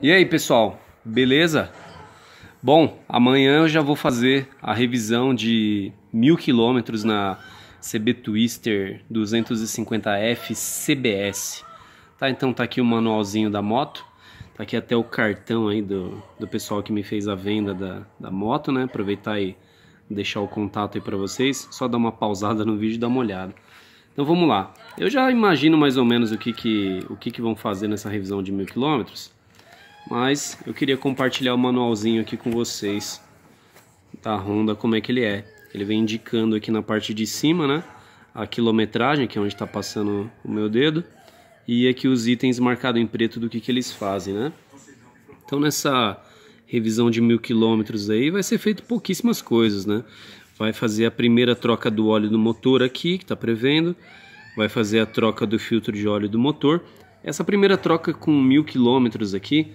E aí, pessoal? Beleza? Bom, amanhã eu já vou fazer a revisão de mil quilômetros na CB Twister 250F CBS. Tá, então tá aqui o manualzinho da moto. Tá aqui até o cartão aí do, do pessoal que me fez a venda da, da moto, né? Aproveitar e deixar o contato aí para vocês. Só dar uma pausada no vídeo e dar uma olhada. Então vamos lá. Eu já imagino mais ou menos o que que, o que, que vão fazer nessa revisão de mil quilômetros. Mas eu queria compartilhar o manualzinho aqui com vocês da Honda, como é que ele é. Ele vem indicando aqui na parte de cima, né? A quilometragem, que é onde está passando o meu dedo. E aqui os itens marcados em preto do que, que eles fazem, né? Então nessa revisão de mil quilômetros aí vai ser feito pouquíssimas coisas, né? Vai fazer a primeira troca do óleo do motor aqui, que está prevendo. Vai fazer a troca do filtro de óleo do motor. Essa primeira troca com mil quilômetros aqui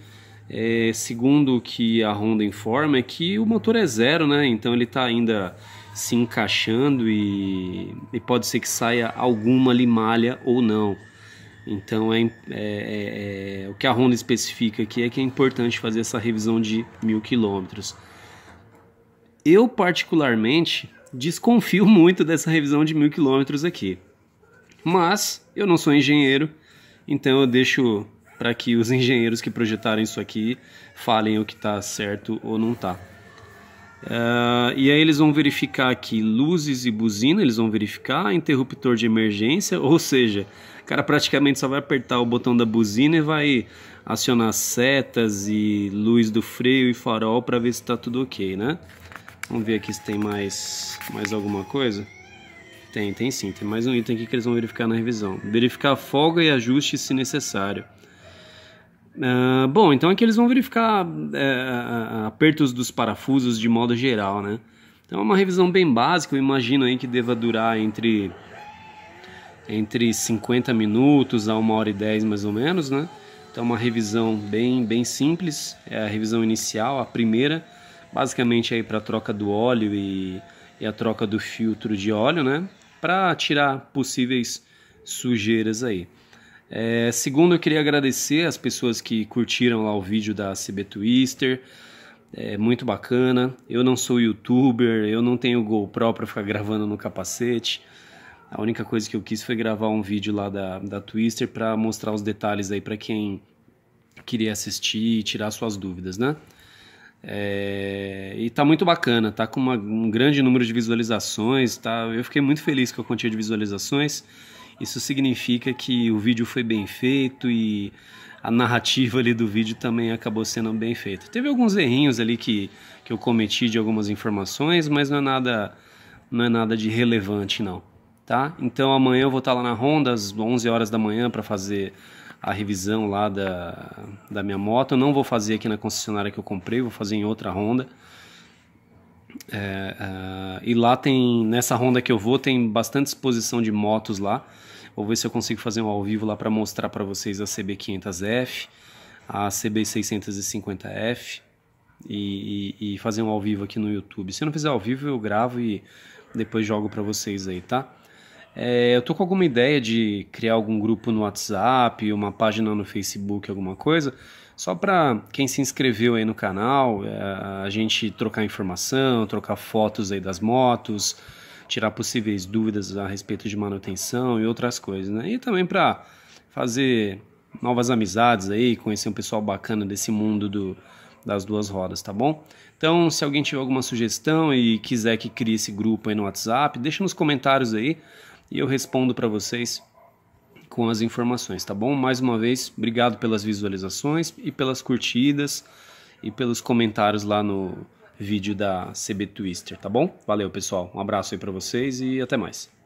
é, segundo o que a Honda informa, é que o motor é zero, né? Então ele está ainda se encaixando e, e, pode ser que saia alguma limalha ou não. Então é, é, é, é, o que a Honda especifica aqui é que é importante fazer essa revisão de mil quilômetros. Eu particularmente desconfio muito dessa revisão de mil quilômetros aqui, mas eu não sou engenheiro, então eu deixo para que os engenheiros que projetaram isso aqui falem o que está certo ou não está. Uh, eh, e aí eles vão verificar aqui luzes e buzina, eles vão verificar interruptor de emergência, ou seja, o cara praticamente só vai apertar o botão da buzina e vai acionar setas e luz do freio e farol para ver se está tudo ok, né? Vamos ver aqui se tem mais, mais alguma coisa. Tem, tem sim, tem mais um item aqui que eles vão verificar na revisão. Verificar folga e ajuste se necessário. Uh, bom, então aqui é eles vão verificar uh, apertos dos parafusos de modo geral, né? Então é uma revisão bem básica, eu imagino aí que deva durar entre, entre 50 minutos a 1 hora e 10 mais ou menos, né? Então uma revisão bem, bem simples, é a revisão inicial, a primeira, basicamente aí para a troca do óleo e, e a troca do filtro de óleo, né? Para tirar possíveis sujeiras aí. É, segundo, eu queria agradecer as pessoas que curtiram lá o vídeo da CB Twister. É muito bacana. Eu não sou youtuber, eu não tenho GoPro para ficar gravando no capacete. A única coisa que eu quis foi gravar um vídeo lá da, da Twister para mostrar os detalhes aí para quem queria assistir e tirar suas dúvidas, né? É, e tá muito bacana, tá com uma, um grande número de visualizações, tá? Eu fiquei muito feliz com a quantia de visualizações isso significa que o vídeo foi bem feito e a narrativa ali do vídeo também acabou sendo bem feita. Teve alguns errinhos ali que, que eu cometi de algumas informações, mas não é nada não é nada de relevante não, tá? Então amanhã eu vou estar lá na Honda às 11 horas da manhã para fazer a revisão lá da, da minha moto. Eu não vou fazer aqui na concessionária que eu comprei, vou fazer em outra Honda. É, uh, e lá tem, nessa ronda que eu vou, tem bastante exposição de motos lá. Vou ver se eu consigo fazer um ao vivo lá para mostrar para vocês a CB500F, a CB650F e, e, e, fazer um ao vivo aqui no YouTube. Se eu não fizer ao vivo, eu gravo e depois jogo para vocês aí, tá? É, eu tô com alguma ideia de criar algum grupo no WhatsApp, uma página no Facebook, alguma coisa, só para quem se inscreveu aí no canal, é, a gente trocar informação, trocar fotos aí das motos, tirar possíveis dúvidas a respeito de manutenção e outras coisas, né? E também para fazer novas amizades aí, conhecer um pessoal bacana desse mundo do, das duas rodas, tá bom? Então, se alguém tiver alguma sugestão e quiser que crie esse grupo aí no WhatsApp, deixa nos comentários aí e eu respondo para vocês com as informações, tá bom? Mais uma vez, obrigado pelas visualizações e pelas curtidas e pelos comentários lá no vídeo da CB Twister, tá bom? Valeu, pessoal. Um abraço aí para vocês e até mais.